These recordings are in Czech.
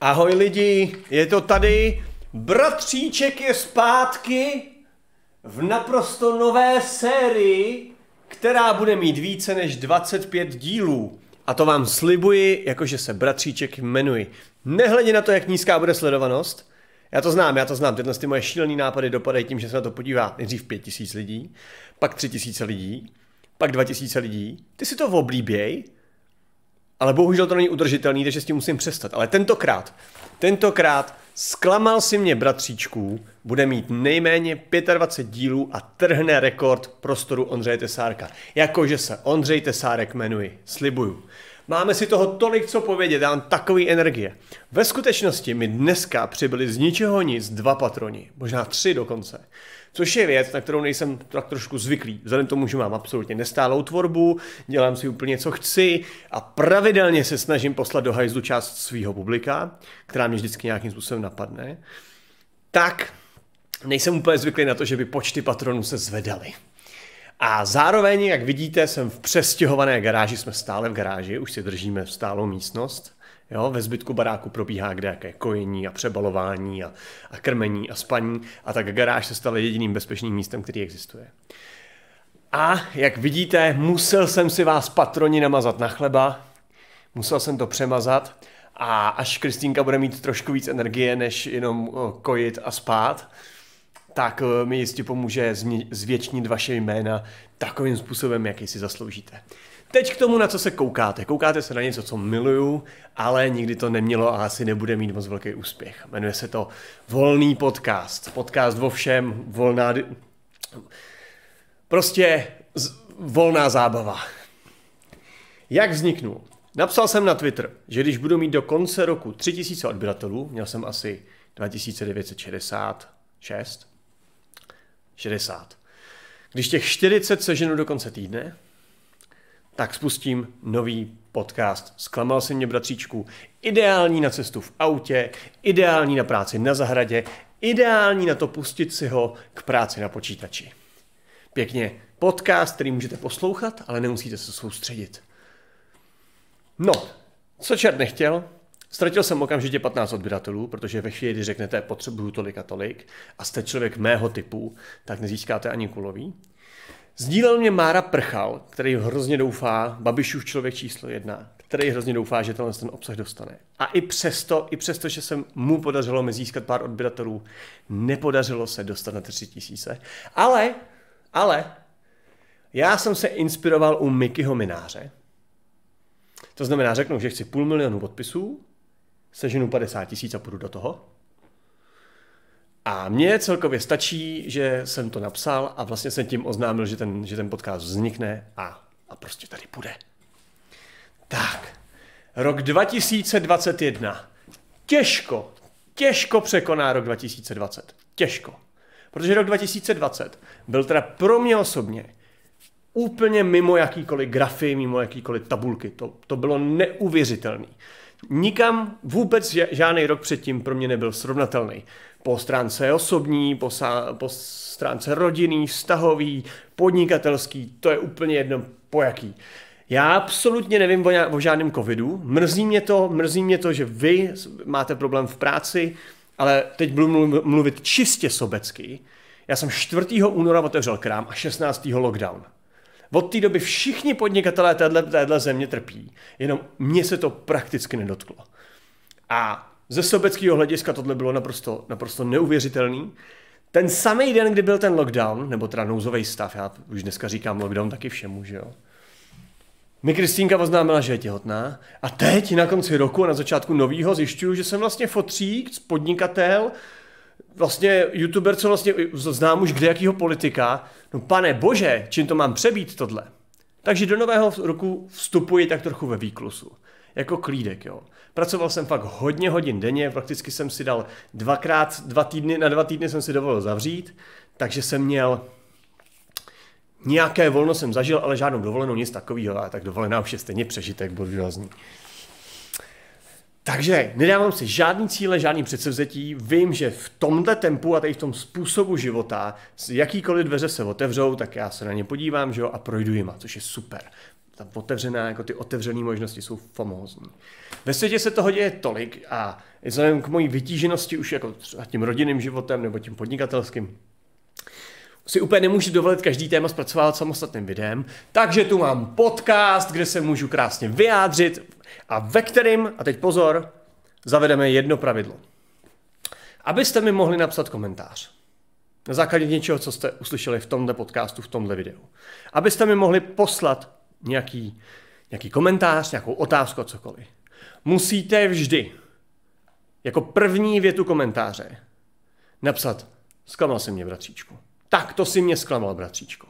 Ahoj lidi, je to tady. Bratříček je zpátky v naprosto nové sérii, která bude mít více než 25 dílů. A to vám slibuji, jakože se Bratříček jmenuji. Nehledě na to, jak nízká bude sledovanost, já to znám, já to znám. Tyhle ty moje šílené nápady dopadají tím, že se na to podívá nejdřív 5000 lidí, pak 3000 lidí, pak 2000 lidí. Ty si to oblíběj, ale bohužel to není udržitelný, takže s tím musím přestat. Ale tentokrát, tentokrát zklamal si mě bratříčků, bude mít nejméně 25 dílů a trhne rekord prostoru Ondřeje Tesárka. Jakože se Ondřej Tesárek jmenuji, slibuju. Máme si toho tolik co povědět, dám takový energie. Ve skutečnosti mi dneska přibyli z ničeho nic dva patroni, možná tři dokonce. Což je věc, na kterou nejsem tak trošku zvyklý, vzhledem tomu, že mám absolutně nestálou tvorbu, dělám si úplně co chci a pravidelně se snažím poslat do hajzdu část svého publika, která mě vždycky nějakým způsobem napadne, tak nejsem úplně zvyklý na to, že by počty patronů se zvedaly. A zároveň, jak vidíte, jsem v přestěhované garáži, jsme stále v garáži, už si držíme v stálou místnost. Jo, ve zbytku baráku probíhá kde jaké kojení a přebalování a, a krmení a spaní a tak garáž se stal jediným bezpečným místem, který existuje. A jak vidíte, musel jsem si vás patroni namazat na chleba, musel jsem to přemazat a až Kristýnka bude mít trošku víc energie, než jenom kojit a spát, tak e, mi jistě pomůže zvětšnit vaše jména takovým způsobem, jaký si zasloužíte. Teď k tomu, na co se koukáte. Koukáte se na něco, co miluju, ale nikdy to nemělo a asi nebude mít moc velký úspěch. Jmenuje se to Volný podcast. Podcast o všem, volná... Prostě z... volná zábava. Jak vzniknul? Napsal jsem na Twitter, že když budu mít do konce roku 3000 odběratelů, měl jsem asi 2966, 60. Když těch 40 seženu do konce týdne, tak spustím nový podcast. Zklamal si mě, bratříčku. Ideální na cestu v autě, ideální na práci na zahradě, ideální na to pustit si ho k práci na počítači. Pěkně podcast, který můžete poslouchat, ale nemusíte se soustředit. No, co čert nechtěl, Ztratil jsem okamžitě 15 odběratelů, protože ve chvíli, kdy řeknete potřebuju tolik a tolik a jste člověk mého typu, tak nezískáte ani kulový. Sdílel mě Mára Prchal, který hrozně doufá, Babišův člověk číslo jedna, který hrozně doufá, že tenhle ten obsah dostane. A i přesto, i přesto, že se mu podařilo mi získat pár odběratelů, nepodařilo se dostat na tři tisíce. Ale, ale, já jsem se inspiroval u Mikyho Mináře. To znamená, řeknu, že chci půl milionu podpisů, seženu 50 tisíc a půjdu do toho. A mně celkově stačí, že jsem to napsal a vlastně jsem tím oznámil, že ten, že ten podcast vznikne a, a prostě tady bude. Tak, rok 2021. Těžko, těžko překoná rok 2020. Těžko. Protože rok 2020 byl teda pro mě osobně úplně mimo jakýkoliv grafy, mimo jakýkoliv tabulky. To, to bylo neuvěřitelné nikam vůbec žádný rok předtím pro mě nebyl srovnatelný. Po stránce osobní, po, sá, po stránce rodinný, vztahový, podnikatelský, to je úplně jedno po jaký. Já absolutně nevím o, o žádném covidu, mrzí mě to, mrzí mě to, že vy máte problém v práci, ale teď budu mluvit čistě sobecky. Já jsem 4. února otevřel krám a 16. lockdown. Od té doby všichni podnikatelé téhle, téhle země trpí, jenom mě se to prakticky nedotklo. A ze sobeckého hlediska tohle bylo naprosto, naprosto neuvěřitelný. Ten samý den, kdy byl ten lockdown, nebo teda nouzový stav, já už dneska říkám lockdown taky všemu, že jo. Mi Kristýnka oznámila, že je těhotná a teď na konci roku a na začátku nového zjišťuju, že jsem vlastně fotřík, podnikatel, vlastně youtuber, co vlastně znám už kde jakýho politika, no pane bože, čím to mám přebít tohle? Takže do nového roku vstupuji tak trochu ve výklusu. Jako klídek, jo. Pracoval jsem fakt hodně hodin denně, prakticky jsem si dal dvakrát, dva týdny, na dva týdny jsem si dovolil zavřít, takže jsem měl nějaké volno jsem zažil, ale žádnou dovolenou, nic takového, a tak dovolená už je stejně přežitek, budu výrazný. Takže nedávám si žádný cíle, žádný předsevzetí, vím, že v tomhle tempu a tady v tom způsobu života, jakýkoliv dveře se otevřou, tak já se na ně podívám že jo, a projdu jima, což je super. Ta otevřená, jako ty otevřené možnosti jsou famózní. Ve světě se toho děje tolik a vzhledem k mojí vytíženosti už jako třeba tím rodinným životem nebo tím podnikatelským, si úplně nemůžu dovolit každý téma zpracovat samostatným videem, takže tu mám podcast, kde se můžu krásně vyjádřit, a ve kterým, a teď pozor, zavedeme jedno pravidlo. Abyste mi mohli napsat komentář na základě něčeho, co jste uslyšeli v tomto podcastu, v tomto videu. Abyste mi mohli poslat nějaký, nějaký komentář, nějakou otázku, cokoliv. Musíte vždy jako první větu komentáře napsat Zklamal jsem mě, bratříčku. Tak to si mě zklamal, bratříčku.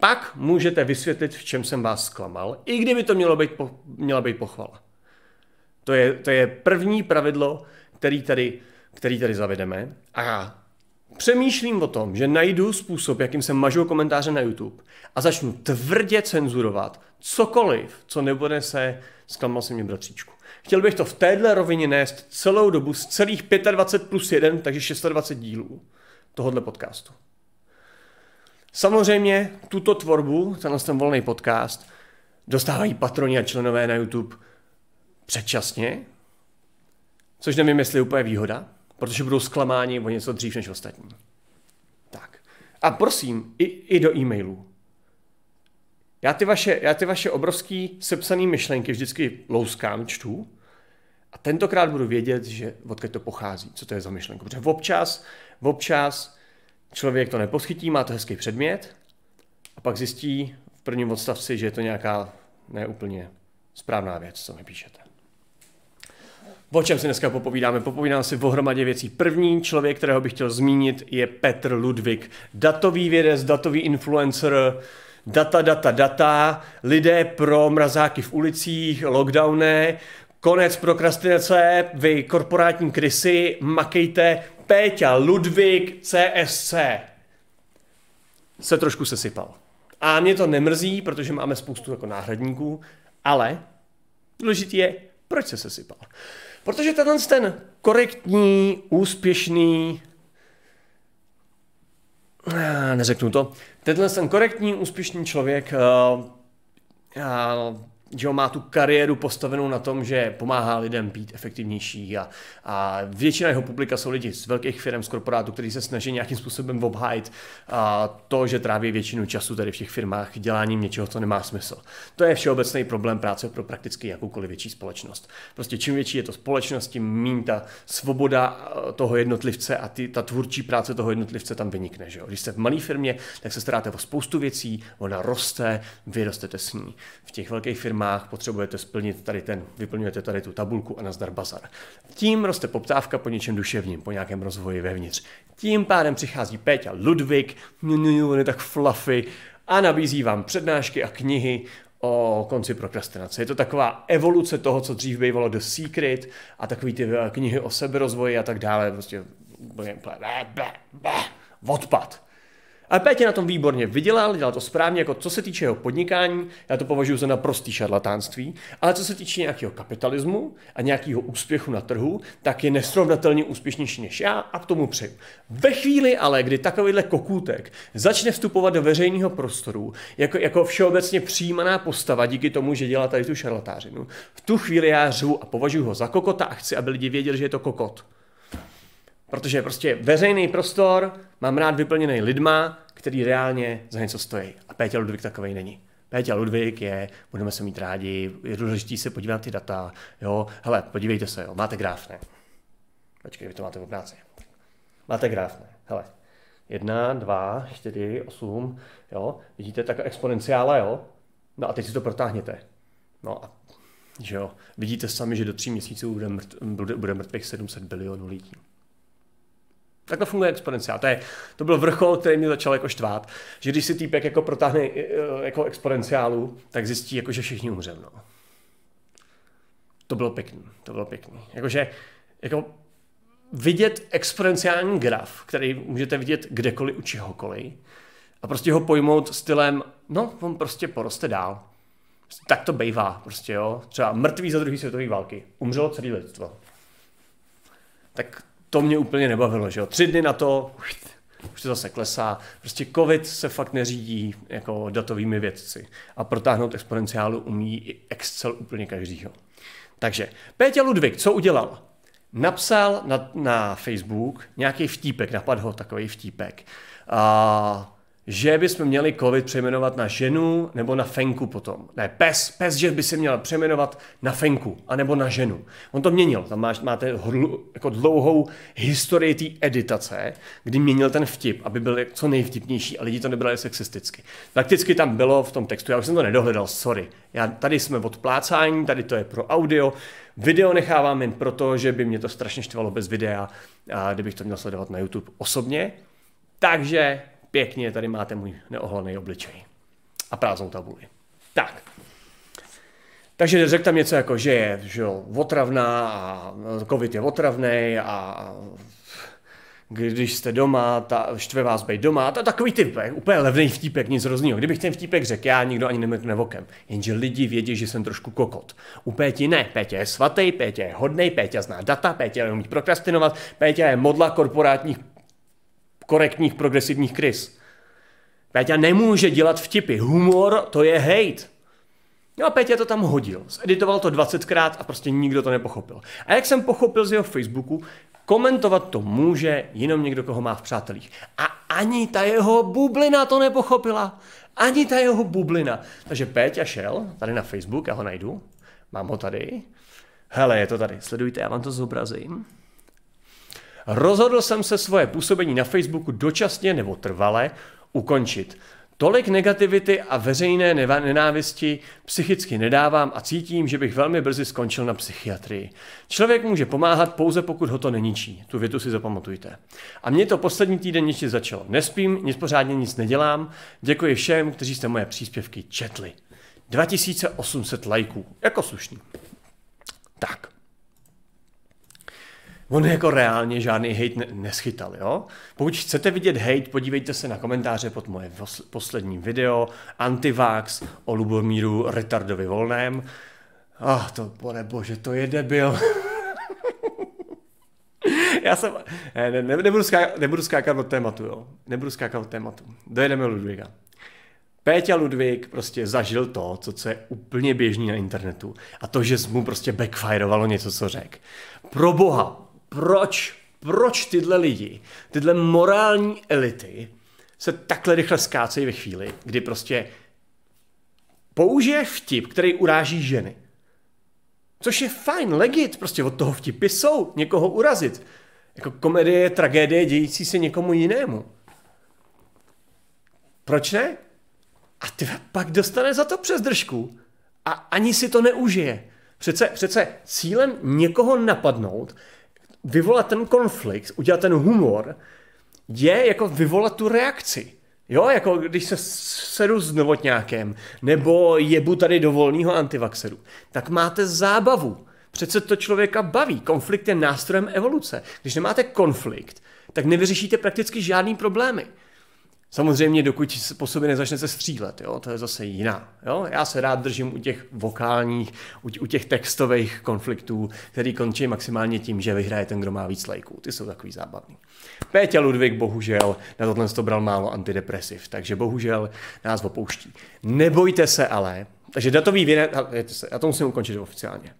Pak můžete vysvětlit, v čem jsem vás zklamal, i kdyby to mělo být, po, měla být pochvala. To je, to je první pravidlo, který tady, který tady zavedeme. A přemýšlím o tom, že najdu způsob, jakým se mažou komentáře na YouTube a začnu tvrdě cenzurovat cokoliv, co nebude se zklamal se mě bratříčku. Chtěl bych to v téhle rovině nést celou dobu z celých 25 plus 1, takže 26 dílů tohohle podcastu. Samozřejmě tuto tvorbu, tenhle ten volný podcast, dostávají patroni a členové na YouTube předčasně, což nevím, jestli je úplně výhoda, protože budou zklamáni o něco dřív než ostatní. Tak. A prosím, i, i do e-mailů. Já ty, vaše, já ty vaše obrovský sepsané myšlenky vždycky louskám, čtu a tentokrát budu vědět, že odkud to pochází, co to je za myšlenku. Protože občas, občas Člověk to neposchytí, má to hezký předmět a pak zjistí v prvním odstavci, že je to nějaká neúplně správná věc, co mi píšete. O čem si dneska popovídáme? Popovídám si o hromadě věcí. První člověk, kterého bych chtěl zmínit, je Petr Ludvík. Datový vědec, datový influencer, data, data, data, lidé pro mrazáky v ulicích, lockdowny, konec prokrastinace, vy korporátní krysy, makejte, Péťa Ludvík CSC se trošku sesypal. A mě to nemrzí, protože máme spoustu jako náhradníků, ale důležitý je, proč se sesypal. Protože tenhle ten korektní, úspěšný, eh, neřeknu to, tenhle ten korektní, úspěšný člověk uh, uh, že on má tu kariéru postavenou na tom, že pomáhá lidem být efektivnější a, a většina jeho publika jsou lidi z velkých firm, z korporátů, kteří se snaží nějakým způsobem obhájit a to, že tráví většinu času tady v těch firmách děláním něčeho, co nemá smysl. To je všeobecný problém práce pro prakticky jakoukoliv větší společnost. Prostě čím větší je to společnost, tím méně ta svoboda toho jednotlivce a ty, ta tvůrčí práce toho jednotlivce tam vynikne. Že jo? Když jste v malé firmě, tak se staráte o spoustu věcí, ona roste, vyrostete s ní. V těch velkých firmách firmách potřebujete splnit tady ten, vyplňujete tady tu tabulku a nazdar bazar. Tím roste poptávka po něčem duševním, po nějakém rozvoji vevnitř. Tím pádem přichází Péťa Ludvík, on je tak fluffy, a nabízí vám přednášky a knihy o konci prokrastinace. Je to taková evoluce toho, co dřív bývalo The Secret a takový ty eh, knihy o seberozvoji a tak dále. Prostě blé, blé, blé, blé, odpad. A Pétě na tom výborně vydělal, dělal to správně, jako co se týče jeho podnikání, já to považuji za naprostý šarlatánství, ale co se týče nějakého kapitalismu a nějakého úspěchu na trhu, tak je nesrovnatelně úspěšnější než já a k tomu přeju. Ve chvíli ale, kdy takovýhle kokůtek začne vstupovat do veřejného prostoru jako, jako všeobecně přijímaná postava díky tomu, že dělá tady tu šarlatářinu, v tu chvíli já řvu a považuji ho za kokota a chci, aby lidi věděli, že je to kokot. Protože prostě veřejný prostor mám rád vyplněný lidma, který reálně za něco stojí. A Pétě Ludvík takovej není. Pétě Ludvík je, budeme se mít rádi, je důležitý se podívat na ty data, jo, hele, podívejte se, jo, máte graf, ne? Počkej, vy to máte v práci. Máte graf, ne? Hele, jedna, dva, čtyři, osm, jo, vidíte, tak exponenciála, jo, no a teď si to protáhněte. No a že jo, vidíte sami, že do tří měsíců bude, mrt, bude, bude mrtvých 700 bilionů lidí. Takhle funguje exponenciál. To, je, to byl vrchol, který mě začal jako štvát, že když si týpek jako protáhne eh, jako exponenciálu, tak zjistí, jako, že všichni umřem. No. To bylo pěkný, to bylo pěkný. Jakože jako vidět exponenciální graf, který můžete vidět kdekoliv u čehokoliv, a prostě ho pojmout stylem, no, on prostě poroste dál. Tak to bývá, prostě jo. Třeba mrtví za druhé světové války. Umřelo celé lidstvo. Tak to mě úplně nebavilo, že jo. Tři dny na to, už to zase klesá. Prostě covid se fakt neřídí jako datovými vědci a protáhnout exponenciálu umí i Excel úplně každýho. Takže Pétě Ludvík, co udělal? Napsal na, na Facebook nějaký vtípek, napadl ho takový vtípek. A že bychom měli covid přejmenovat na ženu nebo na fenku potom. Ne, pes, pes, že by se měl přejmenovat na fenku, a nebo na ženu. On to měnil, tam máš, máte hlu, jako dlouhou historii té editace, kdy měnil ten vtip, aby byl co nejvtipnější a lidi to nebrali sexisticky. Prakticky tam bylo v tom textu, já už jsem to nedohledal, sorry. Já, tady jsme od plácání, tady to je pro audio, Video nechávám jen proto, že by mě to strašně štvalo bez videa, a kdybych to měl sledovat na YouTube osobně. Takže Pěkně, tady máte můj neohalený obličej. A prázdnou tabuli. Tak. Takže řekl tam něco jako, že je že jo, otravná a covid je otravný a když jste doma, ta, štve vás být doma, to je takový typ, úplně levný vtípek, nic hroznýho. Kdybych ten vtípek řekl, já nikdo ani nemrkne vokem. Jenže lidi vědí, že jsem trošku kokot. U Péti ne, Pétě je svatý, Pétě je hodnej, Pétě zná data, Pétě umí prokrastinovat, Pétě je modla korporátních korektních progresivních kriz. Péťa nemůže dělat vtipy. Humor to je hate. No a Péťa to tam hodil. Zeditoval to 20krát a prostě nikdo to nepochopil. A jak jsem pochopil z jeho Facebooku, komentovat to může jenom někdo, koho má v přátelích. A ani ta jeho bublina to nepochopila. Ani ta jeho bublina. Takže Péťa šel tady na Facebook, já ho najdu. Mám ho tady. Hele, je to tady. Sledujte, já vám to zobrazím. Rozhodl jsem se svoje působení na Facebooku dočasně nebo trvale ukončit. Tolik negativity a veřejné nenávisti psychicky nedávám a cítím, že bych velmi brzy skončil na psychiatrii. Člověk může pomáhat pouze pokud ho to neničí. Tu větu si zapamatujte. A mě to poslední týden ještě začalo. Nespím, nic pořádně nic nedělám. Děkuji všem, kteří jste moje příspěvky četli. 2800 lajků. Jako slušný. Tak on jako reálně žádný hate ne- neschytal, jo? Pokud chcete vidět hate, podívejte se na komentáře pod moje poslední video Antivax o Lubomíru Retardovi Volném. Ah, oh, to, pane bože, to je debil. Já jsem, eh, ne, ne, nebudu, ská, nebudu skákat od tématu, jo? Nebudu skákat od tématu. Dojedeme Ludvíka. Péťa Ludvík prostě zažil to, co, co je úplně běžný na internetu. A to, že mu prostě backfirovalo něco, co řekl. Pro boha, proč, proč tyhle lidi, tyhle morální elity se takhle rychle skácejí ve chvíli, kdy prostě použije vtip, který uráží ženy. Což je fajn, legit, prostě od toho vtipy jsou, někoho urazit. Jako komedie je tragédie dějící se někomu jinému. Proč ne? A ty pak dostane za to přes držku a ani si to neužije. Přece, přece cílem někoho napadnout vyvolat ten konflikt, udělat ten humor, je jako vyvolat tu reakci. Jo, jako když se sedu s novotňákem, nebo jebu tady do volného antivaxeru, tak máte zábavu. Přece to člověka baví. Konflikt je nástrojem evoluce. Když nemáte konflikt, tak nevyřešíte prakticky žádný problémy. Samozřejmě, dokud po sobě se střílet, jo, to je zase jiná. Jo? Já se rád držím u těch vokálních, u, u těch textových konfliktů, který končí maximálně tím, že vyhraje ten, kdo má víc lajků. Ty jsou takový zábavný. Péťa Ludvík bohužel na tohle to bral málo antidepresiv, takže bohužel nás opouští. Nebojte se ale, takže datový vědec, já to musím ukončit oficiálně.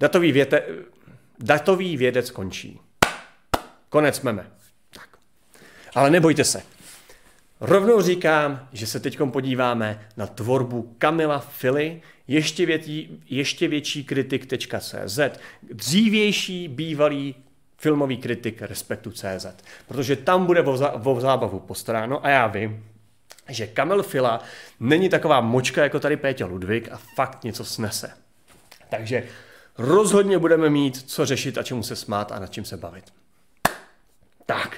Datový, věte, datový vědec končí. Konec meme. Tak. Ale nebojte se, Rovnou říkám, že se teď podíváme na tvorbu Kamila Fily, ještě, větí, ještě větší kritik.cz, dřívější bývalý filmový kritik Respektu CZ, protože tam bude vo zábavu postráno a já vím, že Kamil Fila není taková močka jako tady Péťa Ludvík a fakt něco snese. Takže rozhodně budeme mít co řešit a čemu se smát a nad čím se bavit. Tak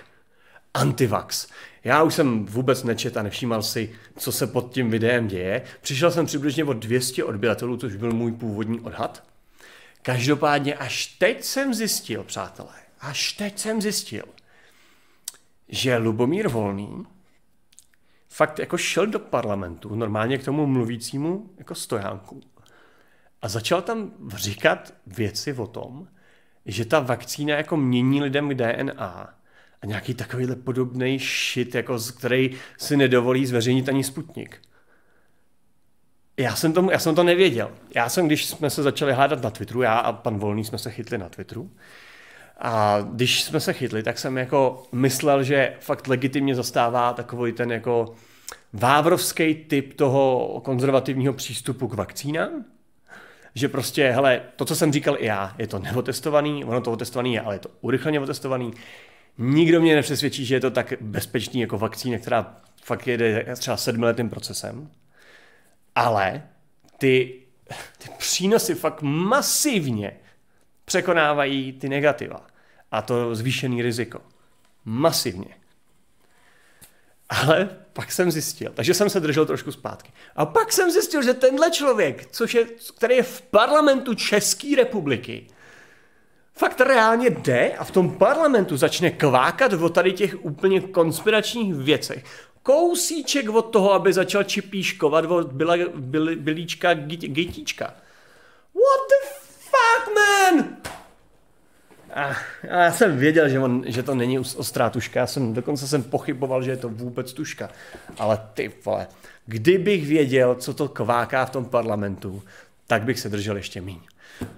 antivax. Já už jsem vůbec nečet a nevšímal si, co se pod tím videem děje. Přišel jsem přibližně o 200 odběratelů, což byl můj původní odhad. Každopádně až teď jsem zjistil, přátelé, až teď jsem zjistil, že Lubomír Volný fakt jako šel do parlamentu, normálně k tomu mluvícímu jako stojánku a začal tam říkat věci o tom, že ta vakcína jako mění lidem DNA a nějaký takovýhle podobný shit, jako z který si nedovolí zveřejnit ani Sputnik. Já jsem, tomu, já jsem to nevěděl. Já jsem, když jsme se začali hádat na Twitteru, já a pan Volný jsme se chytli na Twitteru, a když jsme se chytli, tak jsem jako myslel, že fakt legitimně zastává takový ten jako vávrovský typ toho konzervativního přístupu k vakcínám, že prostě, hele, to, co jsem říkal i já, je to neotestovaný, ono to otestovaný je, ale je to urychleně otestovaný, Nikdo mě nepřesvědčí, že je to tak bezpečný jako vakcína, která fakt jede třeba sedmiletým procesem. Ale ty, ty přínosy fakt masivně překonávají ty negativa a to zvýšený riziko. Masivně. Ale pak jsem zjistil, takže jsem se držel trošku zpátky. A pak jsem zjistil, že tenhle člověk, což je, který je v parlamentu České republiky, fakt reálně jde a v tom parlamentu začne kvákat o tady těch úplně konspiračních věcech. Kousíček od toho, aby začal čipíškovat od byla, byl, bylíčka gitička. What the fuck, man? Ah, a, já jsem věděl, že, on, že to není ostrá tuška, já jsem, dokonce jsem pochyboval, že je to vůbec tuška. Ale ty vole, kdybych věděl, co to kváká v tom parlamentu, tak bych se držel ještě méně.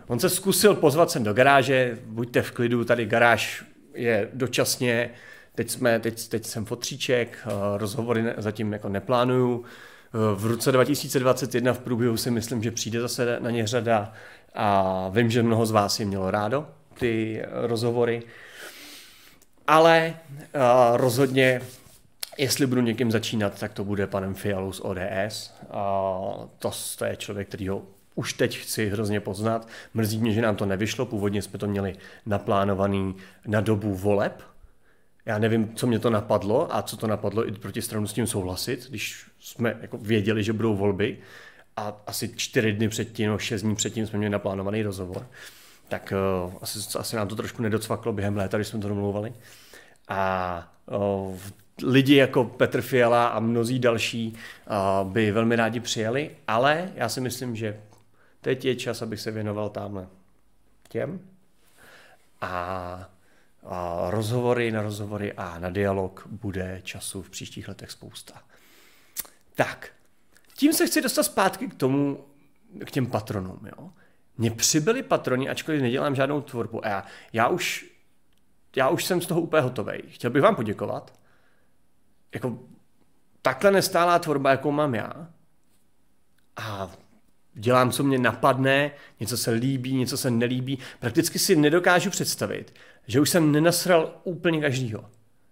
On se zkusil pozvat sem do garáže, buďte v klidu, tady garáž je dočasně, teď, jsme, teď, teď jsem fotříček, eh, rozhovory zatím jako neplánuju. Eh, v roce 2021 v průběhu si myslím, že přijde zase na ně řada a vím, že mnoho z vás je mělo rádo ty eh, rozhovory. Ale rozhodně, jestli budu někým začínat, tak to bude panem Fialou z ODS. to, to je člověk, který ho už teď chci hrozně poznat. Mrzí mě, že nám to nevyšlo, původně jsme to měli naplánovaný na dobu voleb. Já nevím, co mě to napadlo a co to napadlo i proti stranu s tím souhlasit, když jsme jako věděli, že budou volby a asi čtyři dny předtím, no šest dní předtím jsme měli naplánovaný rozhovor. Tak uh, asi, asi nám to trošku nedocvaklo během léta, když jsme to domlouvali. A uh, lidi jako Petr Fiala a mnozí další eh, by velmi rádi přijeli, ale já si myslím, že teď je čas, abych se věnoval tamhle těm. A, a rozhovory na rozhovory a na dialog bude času v příštích letech spousta. Tak, tím se chci dostat zpátky k tomu, k těm patronům, jo. Mně přibyli patroni, ačkoliv nedělám žádnou tvorbu. A já, já už, já už jsem z toho úplně hotový. Chtěl bych vám poděkovat. Jako takhle nestálá tvorba, jakou mám já. A dělám, co mě napadne, něco se líbí, něco se nelíbí. Prakticky si nedokážu představit, že už jsem nenasral úplně každýho.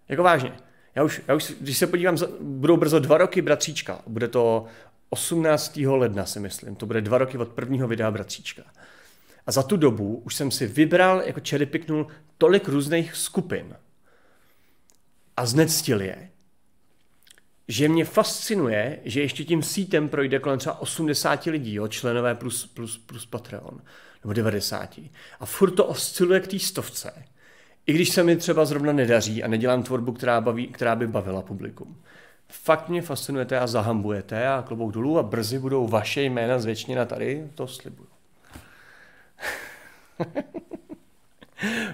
Jako vážně. Já už, já už když se podívám, budou brzo dva roky bratříčka. Bude to 18. ledna, si myslím. To bude dva roky od prvního videa bratříčka. A za tu dobu už jsem si vybral, jako cherrypicknul, tolik různých skupin a znectil je, že mě fascinuje, že ještě tím sítem projde kolem třeba 80 lidí, jo, členové plus, plus, plus Patreon, nebo 90. A furt to osciluje k té stovce. I když se mi třeba zrovna nedaří a nedělám tvorbu, která, baví, která by bavila publikum. Fakt mě fascinujete a zahambujete a klobouk dolů a brzy budou vaše jména zvětšněna tady, to slibuju.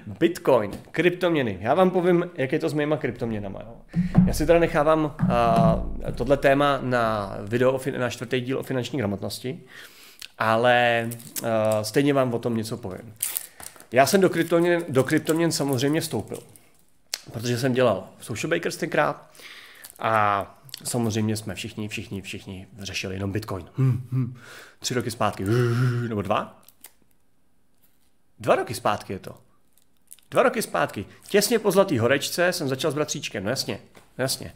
Bitcoin, kryptoměny. Já vám povím, jak je to s mýma kryptoměnama. Jo. Já si teda nechávám uh, tohle téma na video, na čtvrtý díl o finanční gramotnosti, ale uh, stejně vám o tom něco povím. Já jsem do kryptoměn, do kryptoměn samozřejmě vstoupil, protože jsem dělal social bakers tenkrát a samozřejmě jsme všichni, všichni, všichni řešili jenom Bitcoin. Hmm, hmm. Tři roky zpátky, nebo dva, Dva roky zpátky je to. Dva roky zpátky, těsně po Zlatý horečce, jsem začal s bratříčkem, no jasně, no jasně.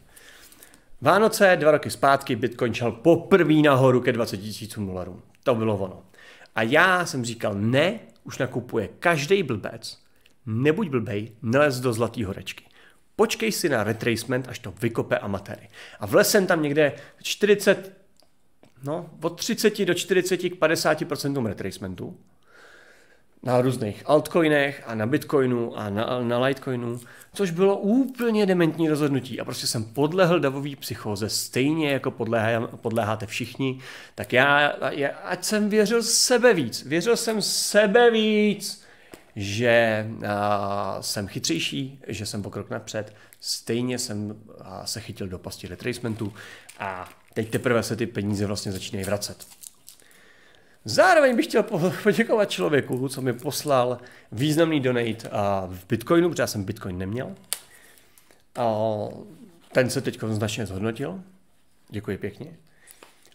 Vánoce, dva roky zpátky, Bitcoin šel poprvé nahoru ke 20 tisícům dolarům. To bylo ono. A já jsem říkal, ne, už nakupuje každý blbec, nebuď blbej, nelez do zlatý horečky. Počkej si na retracement, až to vykope amatéry. A vlez jsem tam někde 40, no, od 30 do 40 k 50% retracementu na různých altcoinech a na bitcoinu a na, na litecoinu, což bylo úplně dementní rozhodnutí a prostě jsem podlehl davový psychoze stejně jako podléhá, podléháte všichni, tak já, já, ať jsem věřil sebe víc, věřil jsem sebe víc, že a, jsem chytřejší, že jsem pokrok napřed, stejně jsem a, se chytil do pasti retracementu a teď teprve se ty peníze vlastně začínají vracet. Zároveň bych chtěl poděkovat člověku, co mi poslal významný donate v Bitcoinu, protože já jsem Bitcoin neměl. Ten se teď značně zhodnotil. Děkuji pěkně.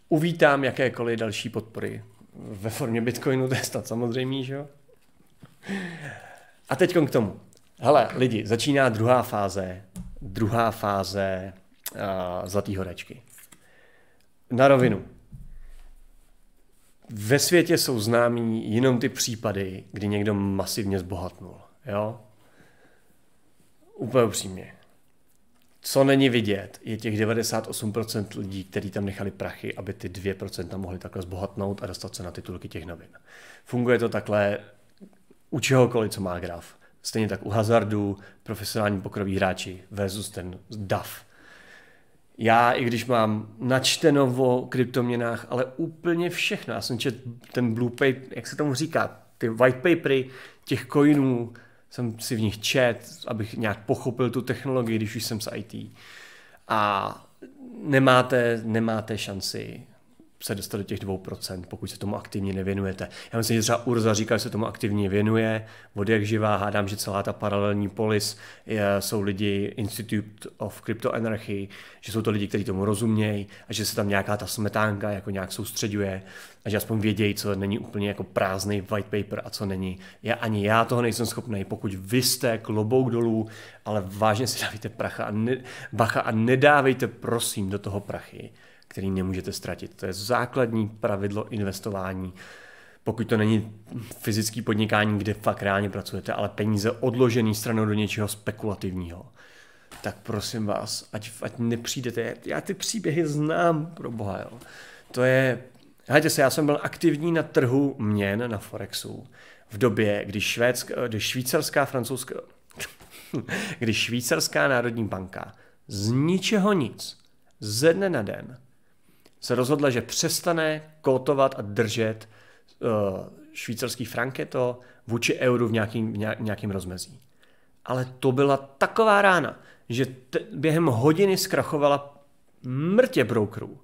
Uvítám jakékoliv další podpory ve formě Bitcoinu, to je stát samozřejmě, že jo? A teď k tomu. Hele, lidi, začíná druhá fáze, druhá fáze uh, Zlatý horečky. Na rovinu ve světě jsou známí jenom ty případy, kdy někdo masivně zbohatnul. Jo? Úplně upřímně. Co není vidět, je těch 98% lidí, kteří tam nechali prachy, aby ty 2% mohli takhle zbohatnout a dostat se na titulky těch novin. Funguje to takhle u čehokoliv, co má graf. Stejně tak u hazardu, profesionální pokroví hráči versus ten DAF, já, i když mám načteno o kryptoměnách, ale úplně všechno. Já jsem čet ten blue paper, jak se tomu říká, ty white papery těch coinů, jsem si v nich čet, abych nějak pochopil tu technologii, když už jsem z IT. A nemáte, nemáte šanci se dostat do těch 2%, pokud se tomu aktivně nevěnujete. Já myslím, že třeba Urza říká, že se tomu aktivně věnuje, od jak živá, hádám, že celá ta paralelní polis je, eh, jsou lidi Institute of Crypto Anarchy, že jsou to lidi, kteří tomu rozumějí a že se tam nějaká ta smetánka jako nějak soustředuje a že aspoň vědějí, co není úplně jako prázdný white paper a co není. Já ani já toho nejsem schopný, pokud vy jste klobouk dolů, ale vážně si dávejte pracha a ne, bacha a nedávejte prosím do toho prachy který nemůžete ztratit. To je základní pravidlo investování. Pokud to není fyzický podnikání, kde fakt reálně pracujete, ale peníze odložený stranou do něčeho spekulativního, tak prosím vás, ať, ať nepřijdete. Já ty příběhy znám, pro boha, jo. To je... Hejte se, já jsem byl aktivní na trhu měn na Forexu v době, kdy, švédsk, kdy švýcarská francouzská, kdy švýcarská národní banka z ničeho nic, ze dne na den, se rozhodla, že přestane kotovat a držet eh, švýcarský franketo vůči euru v nějakým, nějakým rozmezí. Ale to byla taková rána, že t- během hodiny zkrachovala mrtě brokerů.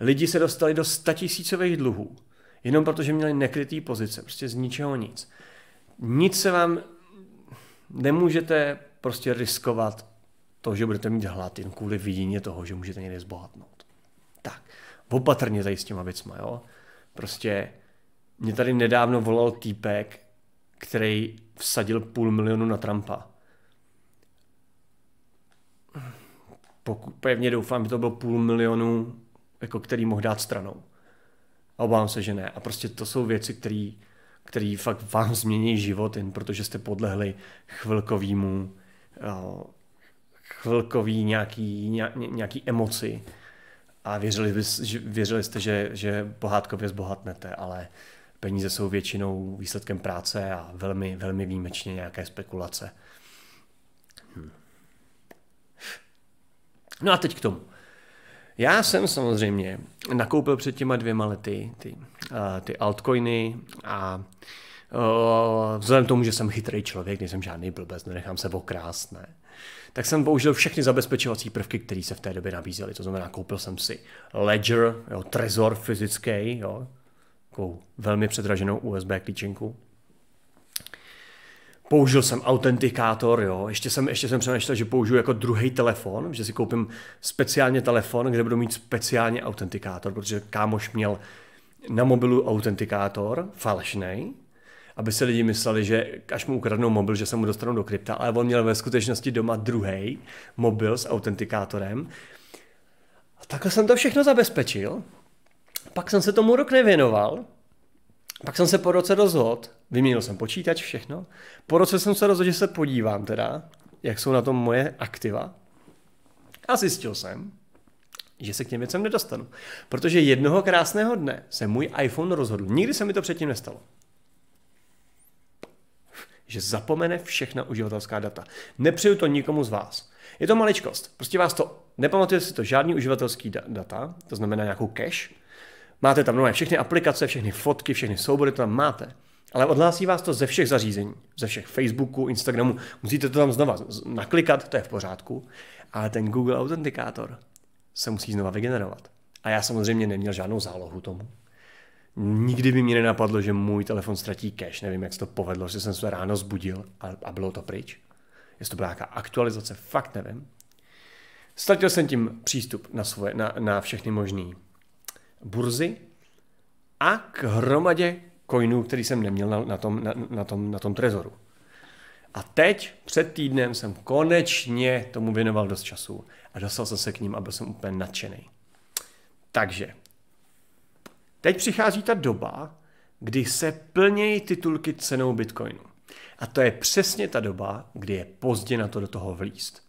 Lidi se dostali do statisícových dluhů, jenom protože měli nekrytý pozice, prostě z ničeho nic. Nic se vám nemůžete prostě riskovat to, že budete mít hlad jen kvůli vidění toho, že můžete někde zbohatnout tak, opatrně tady s těma věcma, jo. Prostě mě tady nedávno volal týpek, který vsadil půl milionu na Trumpa. Poku, pevně doufám, že to bylo půl milionu, jako který mohl dát stranou. A obávám se, že ne. A prostě to jsou věci, které který fakt vám změní život, jen protože jste podlehli chvilkovýmu, eh, chvilkový nějaký, nějaký emoci a věřili, bys, věřili jste, že, že pohádkově zbohatnete, ale peníze jsou většinou výsledkem práce a velmi, velmi výjimečně nějaké spekulace. Hm. No a teď k tomu. Já jsem samozřejmě nakoupil před těma dvěma lety ty, uh, ty altcoiny a uh, vzhledem k tomu, že jsem chytrý člověk, nejsem žádný blbec, nenechám se okrást, ne, tak jsem použil všechny zabezpečovací prvky, které se v té době nabízely. To znamená, koupil jsem si ledger, jo, trezor fyzický, jo, takovou velmi předraženou USB klíčenku. Použil jsem autentikátor, jo. Ještě jsem, ještě jsem přemýšlel, že použiju jako druhý telefon, že si koupím speciálně telefon, kde budu mít speciálně autentikátor, protože kámoš měl na mobilu autentikátor falešný aby si lidi mysleli, že až mu ukradnou mobil, že se mu dostanou do krypta, ale on měl ve skutečnosti doma druhý mobil s autentikátorem. A takhle jsem to všechno zabezpečil. Pak jsem se tomu rok nevěnoval, pak jsem se po roce rozhodl, vyměnil jsem počítač, všechno. Po roce jsem se rozhodl, že se podívám teda, jak jsou na tom moje aktiva. A zjistil jsem, že se k těm věcem nedostanu. Protože jednoho krásného dne se můj iPhone rozhodl. Nikdy se mi to předtím nestalo že zapomene všechna uživatelská data. Nepřeju to nikomu z vás. Je to maličkost. Prostě vás to, nepamatuje si to žádný uživatelský data, to znamená nějakou cache. Máte tam nové všechny aplikace, všechny fotky, všechny soubory, to tam máte. Ale odhlásí vás to ze všech zařízení, ze všech Facebooku, Instagramu. Musíte to tam znova naklikat, to je v pořádku. Ale ten Google Authenticator se musí znova vygenerovat. A já samozřejmě neměl žádnou zálohu tomu. Nikdy by mě nenapadlo, že můj telefon ztratí cache. Nevím, jak se to povedlo, že jsem se ráno zbudil a, a bylo to pryč. Jestli to byla nějaká aktualizace, fakt nevím. Ztratil jsem tím přístup na, svoje, na, na všechny možné burzy a k hromadě coinů, který jsem neměl na, na, tom, na, na, tom, na tom trezoru. A teď, před týdnem, jsem konečně tomu věnoval dost času a dostal jsem se k ním a byl jsem úplně nadšený. Takže Teď přichází ta doba, kdy se plnějí titulky cenou bitcoinu. A to je přesně ta doba, kdy je pozdě na to do toho vlíst.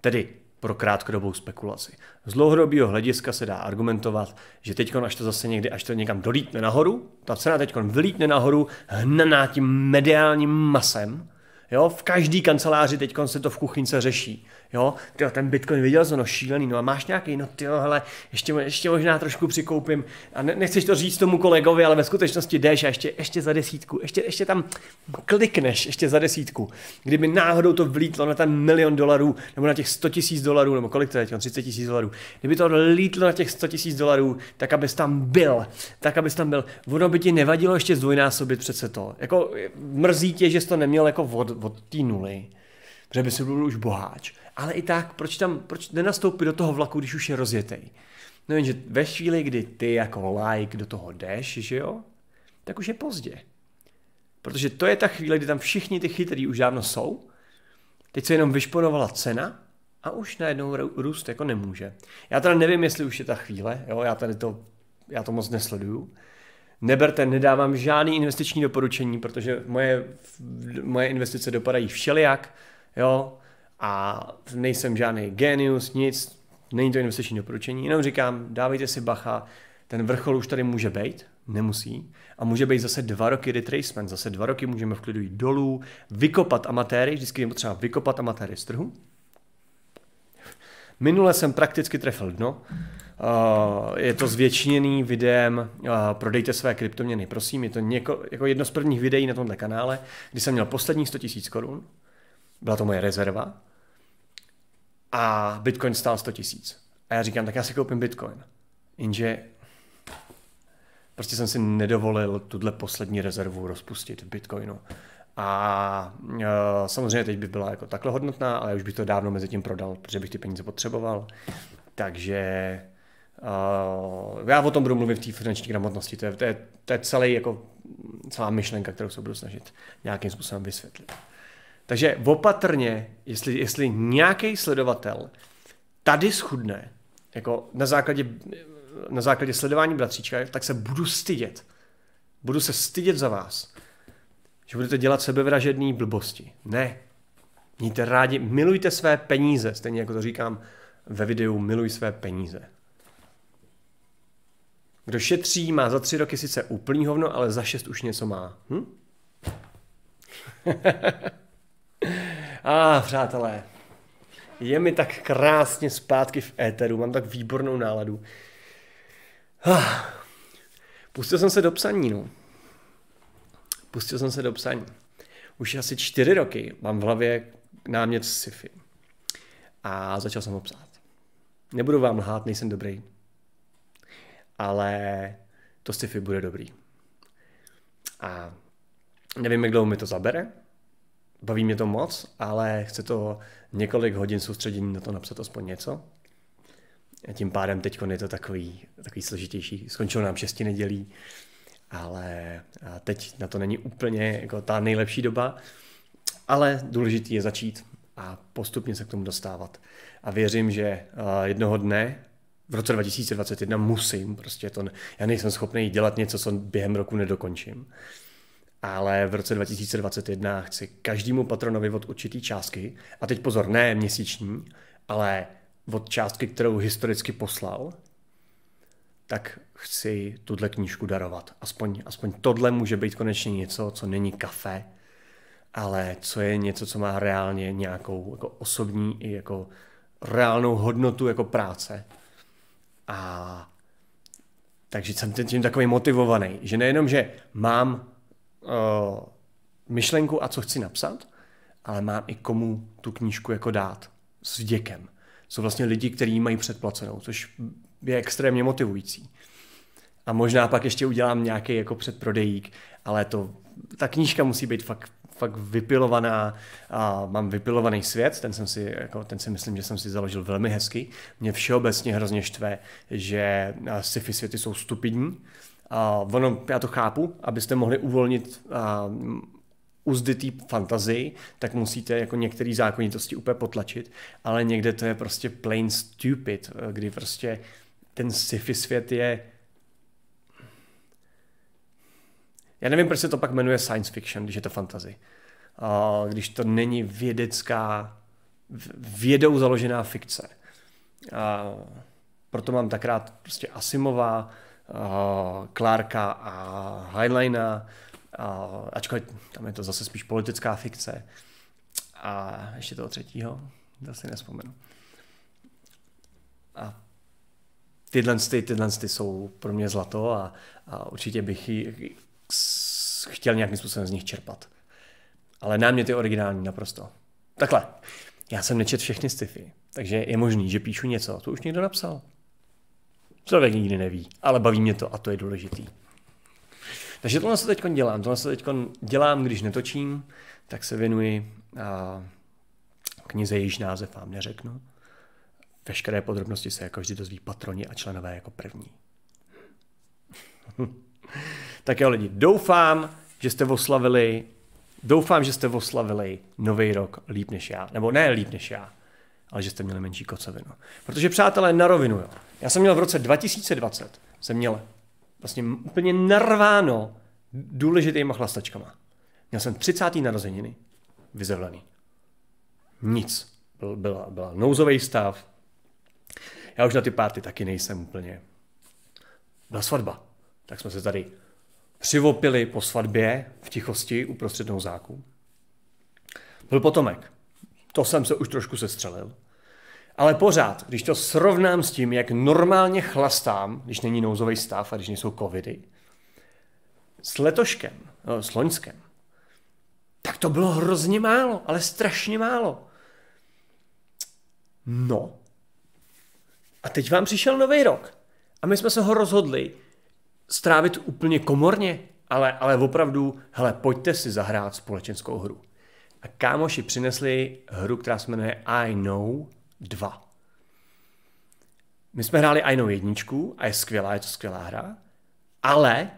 Tedy pro krátkodobou spekulaci. Z dlouhodobého hlediska se dá argumentovat, že teď, až to zase někdy, až to někam dolítne nahoru, ta cena teď vylítne nahoru, hnaná tím mediálním masem, Jo, v každý kanceláři teď se to v kuchyňce řeší jo, tyjo, ten Bitcoin viděl jsem, no šílený, no a máš nějaký, no ty hele, ještě, ještě možná trošku přikoupím a ne, nechceš to říct tomu kolegovi, ale ve skutečnosti jdeš a ještě, ještě za desítku, ještě, ještě tam klikneš, ještě za desítku. Kdyby náhodou to vlítlo na ten milion dolarů, nebo na těch 100 tisíc dolarů, nebo kolik to je, 30 tisíc dolarů, kdyby to vlítlo na těch 100 tisíc dolarů, tak abys tam byl, tak abys tam byl, ono by ti nevadilo ještě zdvojnásobit přece to. Jako mrzí tě, že jsi to neměl jako od, od té nuly protože by si byl už boháč. Ale i tak, proč tam, proč nenastoupit do toho vlaku, když už je rozjetý? No jenže ve chvíli, kdy ty jako like do toho jdeš, že jo, tak už je pozdě. Protože to je ta chvíle, kdy tam všichni ty chytrý už dávno jsou, teď se jenom vyšponovala cena a už najednou růst jako nemůže. Já teda nevím, jestli už je ta chvíle, jo, já tady to, já to moc nesleduju, Neberte, nedávám žádný investiční doporučení, protože moje, moje investice dopadají všelijak jo, a nejsem žádný genius, nic, není to investiční doporučení, jenom říkám, dávejte si bacha, ten vrchol už tady může být, nemusí, a může být zase dva roky retracement, zase dva roky můžeme v klidu jít dolů, vykopat amatéry, vždycky je potřeba vykopat amatéry z trhu. Minule jsem prakticky trefil dno, Uh, je to zvětšněný videem uh, Prodejte své kryptoměny, prosím. Je to něko, jako jedno z prvních videí na tomto kanále, kdy jsem měl posledních 100 000 korun byla to moje rezerva a Bitcoin stál 100 tisíc. A já říkám, tak já si koupím Bitcoin. Jenže prostě jsem si nedovolil tuhle poslední rezervu rozpustit v Bitcoinu. A e, samozřejmě teď by byla jako takhle hodnotná, ale už bych to dávno mezi tím prodal, protože bych ty peníze potřeboval. Takže e, já o tom budu mluvit v té finanční gramotnosti. To je, to je, to je celý, jako, celá myšlenka, kterou se budu snažit nějakým způsobem vysvětlit. Takže opatrně, jestli, jestli nějaký sledovatel tady schudne, jako na základě, na základě sledování bratříčka, tak se budu stydět. Budu se stydět za vás. Že budete dělat sebevražedné blbosti. Ne. Mějte rádi, milujte své peníze, stejně jako to říkám ve videu, miluj své peníze. Kdo šetří, má za tři roky sice úplný hovno, ale za šest už něco má. Hm? A ah, přátelé, je mi tak krásně zpátky v éteru, mám tak výbornou náladu. Ah, pustil jsem se do psaní, no. Pustil jsem se do psaní. Už asi čtyři roky mám v hlavě námět sci-fi. A začal jsem ho psát. Nebudu vám lhát, nejsem dobrý. Ale to sci-fi bude dobrý. A nevím, jak dlouho mi to zabere, baví mě to moc, ale chce to několik hodin soustředění na to napsat aspoň něco. A tím pádem teď je to takový, takový složitější. Skončilo nám šesti nedělí, ale teď na to není úplně jako ta nejlepší doba, ale důležitý je začít a postupně se k tomu dostávat. A věřím, že jednoho dne v roce 2021 musím, prostě to, já nejsem schopný dělat něco, co během roku nedokončím ale v roce 2021 chci každému patronovi od určitý částky, a teď pozor, ne měsíční, ale od částky, kterou historicky poslal, tak chci tuhle knížku darovat. Aspoň, aspoň tohle může být konečně něco, co není kafe, ale co je něco, co má reálně nějakou jako osobní i jako reálnou hodnotu jako práce. A takže jsem tím takový motivovaný, že nejenom, že mám uh, myšlenku a co chci napsat, ale mám i komu tu knížku jako dát s děkem. Jsou vlastně lidi, kteří mají předplacenou, což je extrémně motivující. A možná pak ještě udělám nějaký jako předprodejík, ale to, ta knížka musí být fakt, fakt vypilovaná. A mám vypilovaný svět, ten, jsem si, jako, ten si myslím, že jsem si založil velmi hezky. Mě všeobecně hrozně štve, že eh, sci-fi světy jsou stupidní Uh, ono, já to chápu, abyste mohli uvolnit uh, uzdy té fantazii, tak musíte jako některé zákonitosti úplně potlačit, ale někde to je prostě plain stupid, kdy prostě ten sci-fi svět je já nevím, proč se to pak jmenuje science fiction, když je to fantasy. když to není vědecká, vědou založená fikce. proto mám tak rád prostě Asimová, Eh, Clarka a Heinleina, a, eh, ačkoliv tam je to zase spíš politická fikce. A ještě toho třetího, zase nespomenu. A tyhle, ty, tyhle ty jsou pro mě zlato a, a určitě bych ji chtěl nějakým způsobem z nich čerpat. Ale na mě ty originální naprosto. Takhle, já jsem nečet všechny sci-fi, takže je možný, že píšu něco, to už někdo napsal. Člověk nikdy neví, ale baví mě to a to je důležitý. Takže tohle se teď dělám. Tohle se teď dělám, když netočím, tak se věnuji a, knize, jejíž název vám neřeknu. Veškeré podrobnosti se jako vždy dozví patroni a členové jako první. tak jo lidi, doufám, že jste oslavili Doufám, že jste oslavili nový rok líp než já. Nebo ne líp než já ale že jste měli menší kocovinu. Protože přátelé, na rovinu, jo. Já jsem měl v roce 2020, jsem měl vlastně úplně narváno důležitýma chlastačkama. Měl jsem 30. narozeniny, vyzevlený. Nic. Byl, byla, byla nouzový stav. Já už na ty párty taky nejsem úplně. Byla svatba. Tak jsme se tady přivopili po svatbě v tichosti uprostřed záku. Byl potomek. To jsem se už trošku sestřelil. Ale pořád, když to srovnám s tím, jak normálně chlastám, když není nouzový stav a když nejsou covidy, s letoškem, no, s loňskem, tak to bylo hrozně málo, ale strašně málo. No. A teď vám přišel nový rok. A my jsme se ho rozhodli strávit úplně komorně, ale, ale opravdu, hele, pojďte si zahrát společenskou hru. A kámoši přinesli hru, která se jmenuje I Know 2. My jsme hráli Aino jedničku a je skvělá, je to skvělá hra, ale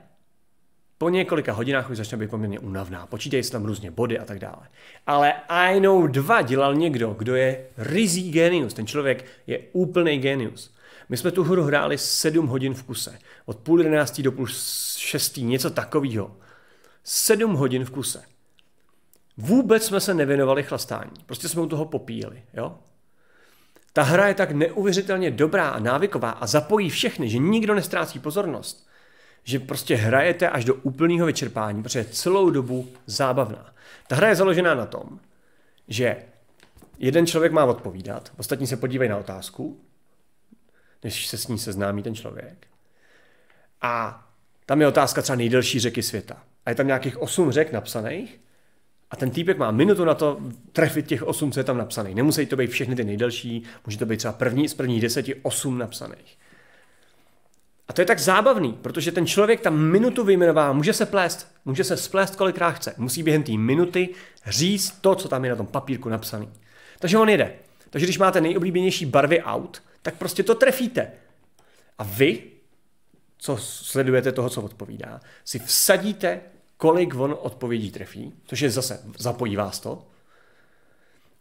po několika hodinách už začne být poměrně unavná. Počítají se tam různě body a tak dále. Ale Aino 2 dělal někdo, kdo je rizí genius. Ten člověk je úplný genius. My jsme tu hru hráli 7 hodin v kuse. Od půl jedenáctí do půl šestý, něco takového. 7 hodin v kuse. Vůbec jsme se nevěnovali chlastání. Prostě jsme u toho popíjeli. Jo? Ta hra je tak neuvěřitelně dobrá a návyková a zapojí všechny, že nikdo nestrácí pozornost. Že prostě hrajete až do úplného vyčerpání, protože je celou dobu zábavná. Ta hra je založená na tom, že jeden člověk má odpovídat, ostatní se podívají na otázku, než se s ní seznámí ten člověk. A tam je otázka třeba nejdelší řeky světa. A je tam nějakých osm řek napsaných a ten týpek má minutu na to trefit těch 8, co je tam napsaných. Nemusí to být všechny ty nejdelší, může to být třeba první z prvních deseti 8 napsaných. A to je tak zábavný, protože ten člověk tam minutu vyjmenová, může se plést, může se splést kolikrát chce. Musí během té minuty říct to, co tam je na tom papírku napsaný. Takže on jede. Takže když máte nejoblíbenější barvy aut, tak prostě to trefíte. A vy, co sledujete toho, co odpovídá, si vsadíte kolik on odpovědí trefí, což je zase, zapojí vás to.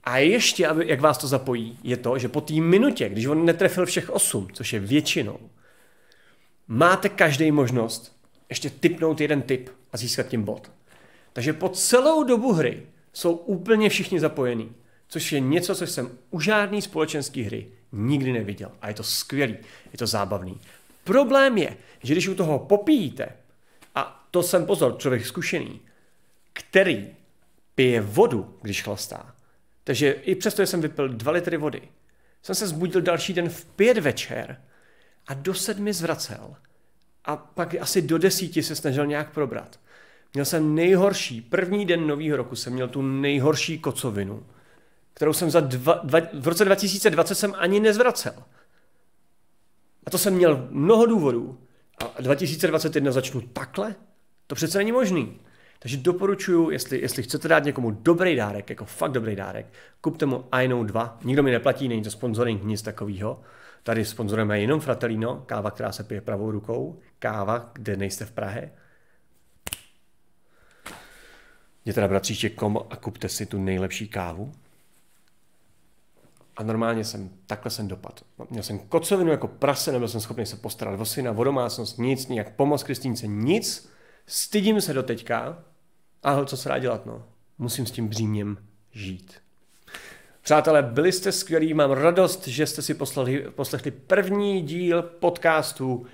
A ještě, aby, jak vás to zapojí, je to, že po té minutě, když on netrefil všech osm, což je většinou, máte každý možnost ještě typnout jeden typ a získat tím bod. Takže po celou dobu hry jsou úplně všichni zapojení, což je něco, co jsem u žádné společenské hry nikdy neviděl. A je to skvělý, je to zábavný. Problém je, že když u toho popíjíte, to jsem pozor, člověk zkušený, který pije vodu, když chlastá. Takže i přesto, že jsem vypil dva litry vody, jsem se zbudil další den v pět večer a do sedmi zvracel. A pak asi do desíti se snažil nějak probrat. Měl jsem nejhorší, první den nového roku jsem měl tu nejhorší kocovinu, kterou jsem za dva, dva, v roce 2020 jsem ani nezvracel. A to jsem měl mnoho důvodů. A 2021 začnu takhle? To přece není možný. Takže doporučuju, jestli, jestli chcete dát někomu dobrý dárek, jako fakt dobrý dárek, kupte mu iNote 2. Nikdo mi neplatí, není to sponsoring, nic takového. Tady sponzorujeme jenom Fratelino káva, která se pije pravou rukou, káva, kde nejste v Prahe. Jděte na bratříček.com a kupte si tu nejlepší kávu. A normálně jsem, takhle jsem dopad. Měl jsem kocovinu jako prase, nebyl jsem schopný se postarat o syna, o domácnost, nic, nějak pomoct Kristýnce, nic. Stydím se do teďka, ale co se dá dělat, no. Musím s tím břímněm žít. Přátelé, byli jste skvělí, mám radost, že jste si poslali, poslechli první díl podcastu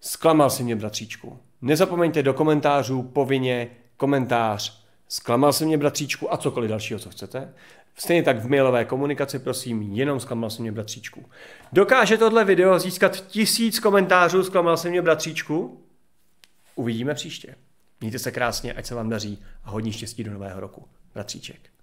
Sklamal si mě, bratříčku. Nezapomeňte do komentářů povinně komentář Sklamal si mě, bratříčku a cokoliv dalšího, co chcete. Stejně tak v mailové komunikaci, prosím, jenom Sklamal si mě bratříčku. Dokáže tohle video získat tisíc komentářů, Sklamal si mě bratříčku? Uvidíme příště. Mějte se krásně, ať se vám daří a hodně štěstí do nového roku. Bratříček.